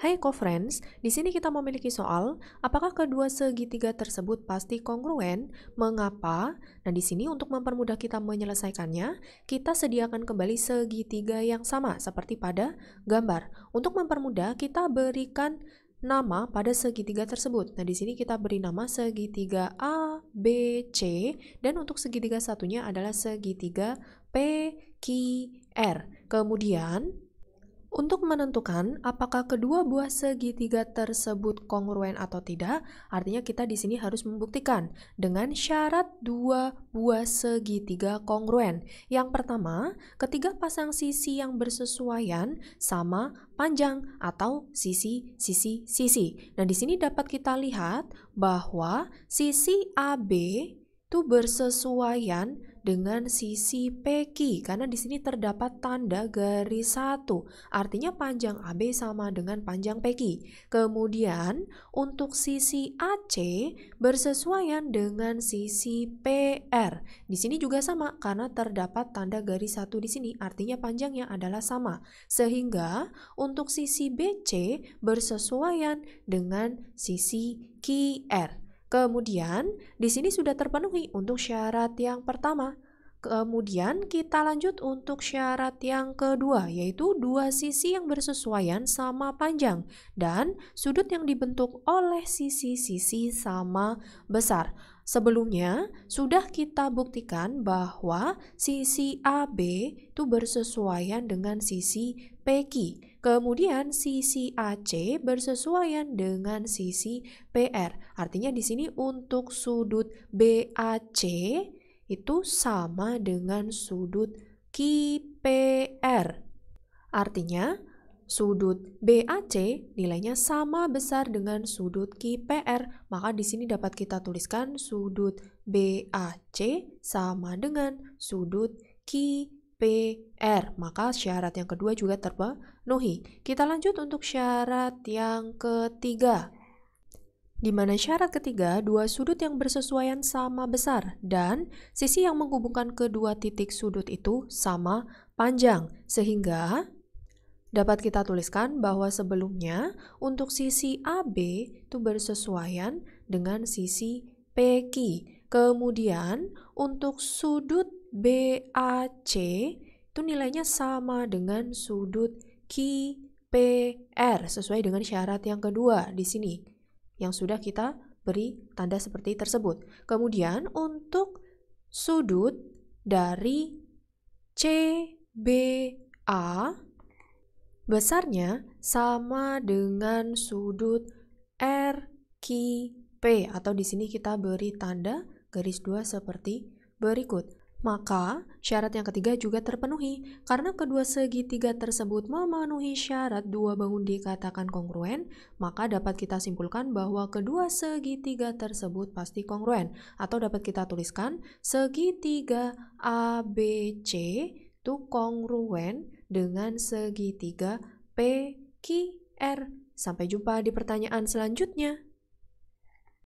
Hai co-friends, di sini kita memiliki soal, apakah kedua segitiga tersebut pasti kongruen? Mengapa? Nah, di sini untuk mempermudah kita menyelesaikannya, kita sediakan kembali segitiga yang sama seperti pada gambar. Untuk mempermudah, kita berikan nama pada segitiga tersebut. Nah, di sini kita beri nama segitiga A, B, C, dan untuk segitiga satunya adalah segitiga P, Q, R. Kemudian, untuk menentukan apakah kedua buah segitiga tersebut kongruen atau tidak, artinya kita di sini harus membuktikan dengan syarat dua buah segitiga kongruen. Yang pertama, ketiga pasang sisi yang bersesuaian sama panjang atau sisi sisi sisi. Nah, di sini dapat kita lihat bahwa sisi AB itu bersesuaian dengan sisi PQ karena di sini terdapat tanda garis satu Artinya panjang AB sama dengan panjang PQ. Kemudian untuk sisi AC bersesuaian dengan sisi PR. Di sini juga sama karena terdapat tanda garis satu di sini. Artinya panjangnya adalah sama. Sehingga untuk sisi BC bersesuaian dengan sisi QR. Kemudian, di sini sudah terpenuhi untuk syarat yang pertama, Kemudian kita lanjut untuk syarat yang kedua yaitu dua sisi yang bersesuaian sama panjang dan sudut yang dibentuk oleh sisi-sisi sama besar. Sebelumnya sudah kita buktikan bahwa sisi AB itu bersesuaian dengan sisi PQ. Kemudian sisi AC bersesuaian dengan sisi PR. Artinya di sini untuk sudut BAC itu sama dengan sudut QPR. Artinya, sudut BAC nilainya sama besar dengan sudut QPR, maka di sini dapat kita tuliskan sudut BAC sama dengan sudut QPR. Maka syarat yang kedua juga terpenuhi. Kita lanjut untuk syarat yang ketiga di mana syarat ketiga dua sudut yang bersesuaian sama besar dan sisi yang menghubungkan kedua titik sudut itu sama panjang, sehingga dapat kita tuliskan bahwa sebelumnya untuk sisi AB itu bersesuaian dengan sisi PQ. Kemudian untuk sudut BAC itu nilainya sama dengan sudut QPR sesuai dengan syarat yang kedua di sini yang sudah kita beri tanda seperti tersebut. Kemudian untuk sudut dari CBA besarnya sama dengan sudut RQP atau di sini kita beri tanda garis dua seperti berikut. Maka, syarat yang ketiga juga terpenuhi karena kedua segitiga tersebut memenuhi syarat dua bangun dikatakan kongruen, maka dapat kita simpulkan bahwa kedua segitiga tersebut pasti kongruen atau dapat kita tuliskan segitiga ABC itu kongruen dengan segitiga PQR. Sampai jumpa di pertanyaan selanjutnya.